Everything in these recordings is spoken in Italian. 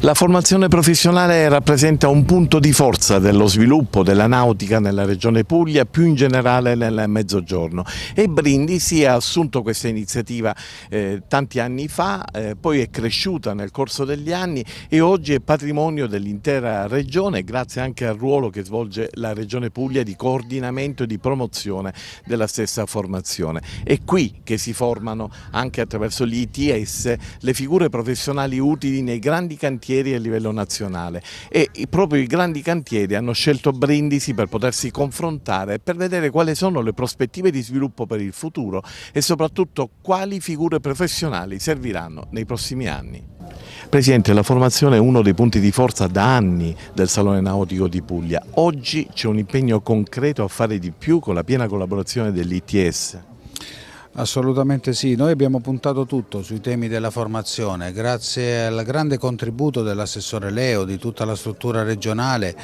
La formazione professionale rappresenta un punto di forza dello sviluppo della nautica nella regione Puglia, più in generale nel Mezzogiorno e Brindisi ha assunto questa iniziativa eh, tanti anni fa, eh, poi è cresciuta nel corso degli anni e oggi è patrimonio dell'intera regione grazie anche al ruolo che svolge la regione Puglia di coordinamento e di promozione della stessa formazione. È qui che si formano anche attraverso gli ITS le figure professionali utili nei grandi cantieri cantieri a livello nazionale e proprio i grandi cantieri hanno scelto Brindisi per potersi confrontare e per vedere quali sono le prospettive di sviluppo per il futuro e soprattutto quali figure professionali serviranno nei prossimi anni. Presidente, la formazione è uno dei punti di forza da anni del Salone Nautico di Puglia. Oggi c'è un impegno concreto a fare di più con la piena collaborazione dell'ITS. Assolutamente sì, noi abbiamo puntato tutto sui temi della formazione, grazie al grande contributo dell'assessore Leo, di tutta la struttura regionale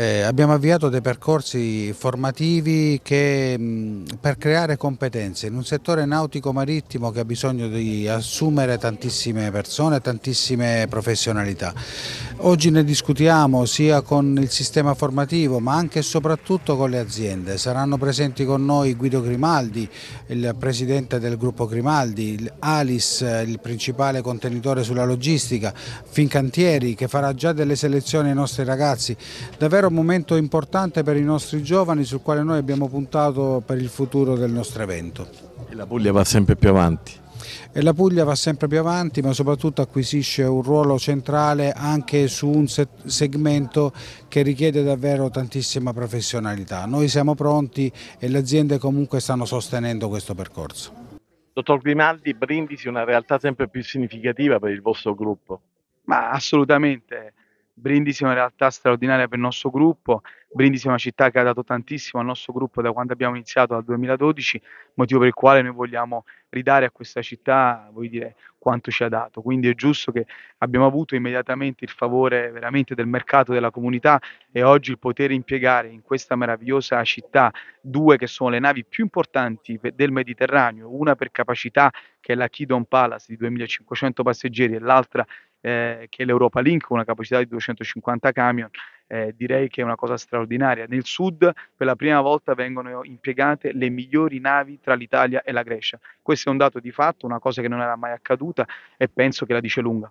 eh, abbiamo avviato dei percorsi formativi che, mh, mm, per creare competenze in un settore nautico marittimo che ha bisogno di assumere tantissime persone, tantissime professionalità. Oggi ne discutiamo sia con il sistema formativo ma anche e soprattutto con le aziende. Saranno presenti con noi Guido Grimaldi, il presidente del gruppo Grimaldi, Alice, il principale contenitore sulla logistica, Fincantieri che farà già delle selezioni ai nostri ragazzi. Davvero un momento importante per i nostri giovani sul quale noi abbiamo puntato per il futuro del nostro evento. E la Puglia va sempre più avanti. E la Puglia va sempre più avanti ma soprattutto acquisisce un ruolo centrale anche su un segmento che richiede davvero tantissima professionalità. Noi siamo pronti e le aziende comunque stanno sostenendo questo percorso. Dottor Grimaldi, Brindisi è una realtà sempre più significativa per il vostro gruppo. Ma assolutamente, Brindisi è una realtà straordinaria per il nostro gruppo, Brindisi è una città che ha dato tantissimo al nostro gruppo da quando abbiamo iniziato al 2012, motivo per il quale noi vogliamo ridare a questa città, vuol dire, quanto ci ha dato. Quindi è giusto che abbiamo avuto immediatamente il favore veramente del mercato, della comunità e oggi il poter impiegare in questa meravigliosa città due che sono le navi più importanti del Mediterraneo, una per capacità che è la Kidon Palace di 2500 passeggeri e l'altra eh, che è l'Europa Link con una capacità di 250 camion eh, direi che è una cosa straordinaria. Nel sud per la prima volta vengono impiegate le migliori navi tra l'Italia e la Grecia. Questo è un dato di fatto, una cosa che non era mai accaduta e penso che la dice lunga.